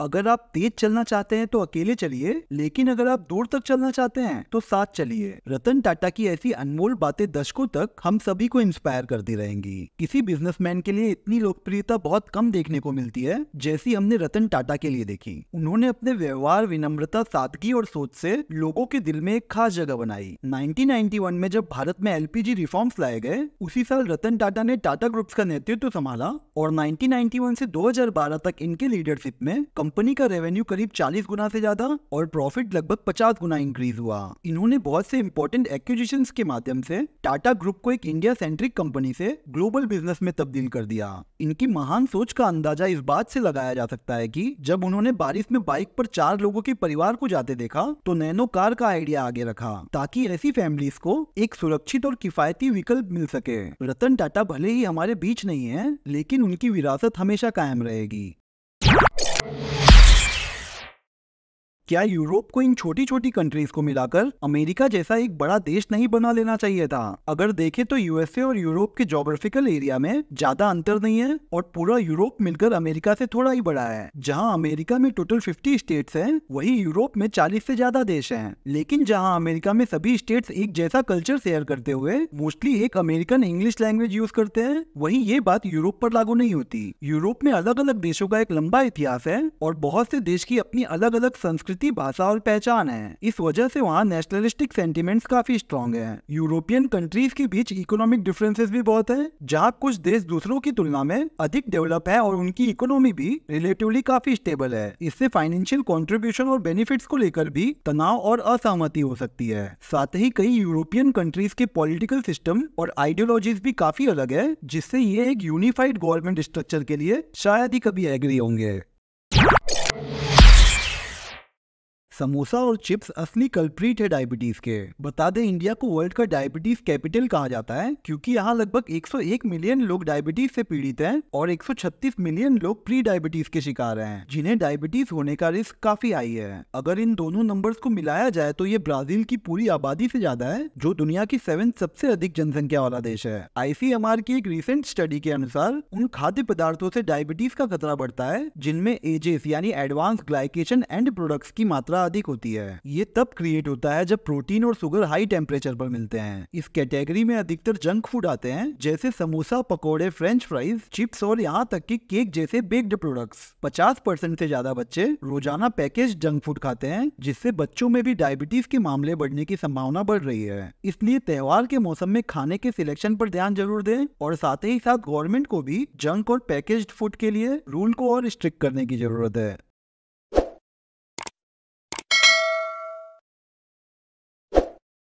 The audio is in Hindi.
अगर आप तेज चलना चाहते हैं तो अकेले चलिए लेकिन अगर आप दूर तक चलना चाहते हैं तो साथ चलिए रतन टाटा की ऐसी अनमोल बातें दशकों तक हम सभी को इंस्पायर करती रहेंगी किसी बिजनेसमैन के लिए इतनी लोकप्रियता बहुत कम देखने को मिलती है जैसी हमने रतन टाटा के लिए देखी उन्होंने अपने व्यवहार विनम्रता सादगी और सोच से लोगों के दिल में एक खास जगह बनाई नाइनटीन में जब भारत में एलपीजी रिफॉर्म्स लाए गए उसी साल रतन टाटा ने टाटा ग्रुप्स का नेतृत्व संभाला और नाइनटीन से 2012 तक इनके लीडरशिप में कंपनी का रेवेन्यू करीब 40 गुना से ज्यादा और प्रॉफिट लगभग 50 गुना इंक्रीज हुआ इन्होंने बहुत से इंपॉर्टेंट एक्विजिशन के माध्यम से टाटा ग्रुप को एक इंडिया सेंट्रिक कंपनी से ग्लोबल बिजनेस में तब्दील कर दिया इनकी महान सोच का अंदाजा इस बात से लगाया जा सकता है कि जब उन्होंने बारिश में बाइक पर चार लोगों के परिवार को जाते देखा तो नैनो कार का आइडिया आगे रखा ताकि ऐसी फैमिलीज को एक सुरक्षित और किफायती विकल्प मिल सके रतन टाटा भले ही हमारे बीच नहीं है लेकिन उनकी विरासत हमेशा कायम रहेगी Yeah. क्या यूरोप को इन छोटी छोटी कंट्रीज को मिलाकर अमेरिका जैसा एक बड़ा देश नहीं बना लेना चाहिए था अगर देखे तो यूएसए और यूरोप के जोग्राफिकल एरिया में ज्यादा अंतर नहीं है और पूरा यूरोप मिलकर अमेरिका से थोड़ा ही बड़ा है जहाँ अमेरिका में टोटल फिफ्टी स्टेट्स है वही यूरोप में चालीस से ज्यादा देश है लेकिन जहाँ अमेरिका में सभी स्टेट्स एक जैसा कल्चर शेयर करते हुए मोस्टली एक अमेरिकन इंग्लिश लैंग्वेज यूज करते हैं वही ये बात यूरोप पर लागू नहीं होती यूरोप में अलग अलग देशों का एक लंबा इतिहास है और बहुत से देश की अपनी अलग अलग संस्कृति संस्कृति भाषा और पहचान है इस वजह से वहाँ नेशनलिस्टिक सेंटीमेंट्स काफी स्ट्रांग है यूरोपियन कंट्रीज के बीच इकोनॉमिक डिफरेंसेस भी बहुत है जहाँ कुछ देश दूसरों की तुलना में अधिक डेवलप है और उनकी इकोनॉमी भी रिलेटिवली काफी स्टेबल है इससे फाइनेंशियल कॉन्ट्रीब्यूशन और बेनिफिट को लेकर भी तनाव और असहमति हो सकती है साथ ही कई यूरोपियन कंट्रीज के पॉलिटिकल सिस्टम और आइडियोलॉजीज भी काफी अलग है जिससे ये एक यूनिफाइड गवर्नमेंट स्ट्रक्चर के लिए शायद ही कभी एग्री होंगे समोसा और चिप्स असली कल्प्रीट है डायबिटीज के बता दें इंडिया को वर्ल्ड का डायबिटीज कैपिटल कहा जाता है क्योंकि यहाँ लगभग 101 मिलियन लोग डायबिटीज से पीड़ित हैं और 136 मिलियन लोग प्री डायबिटीज के शिकार हैं जिन्हें डायबिटीज होने का रिस्क काफी हाई है अगर इन दोनों नंबर को मिलाया जाए तो ये ब्राजील की पूरी आबादी से ज्यादा है जो दुनिया की सेवन सबसे अधिक जनसंख्या वाला देश है आईसीएमआर की एक रिसेंट स्टडी के अनुसार उन खाद्य पदार्थों से डायबिटीज का खतरा बढ़ता है जिनमें एजेस यानी एडवांस ग्लाइकेशन एंड प्रोडक्ट्स की मात्रा अधिक होती है ये तब क्रिएट होता है जब प्रोटीन और शुगर हाई टेम्परेचर पर मिलते हैं इस कैटेगरी में अधिकतर जंक फूड आते हैं जैसे समोसा पकौड़े फ्रेंच फ्राइज चिप्स और यहाँ तक की केक जैसे बेक्ड प्रोडक्ट्स पचास परसेंट ऐसी ज्यादा बच्चे रोजाना पैकेज जंक फूड खाते हैं जिससे बच्चों में भी डायबिटीज के मामले बढ़ने की संभावना बढ़ रही है इसलिए त्योहार के मौसम में खाने के सिलेक्शन पर ध्यान जरूर दें और साथ ही साथ गवर्नमेंट को भी जंक और पैकेज फूड के लिए रूल को और स्ट्रिक्ट करने की जरूरत है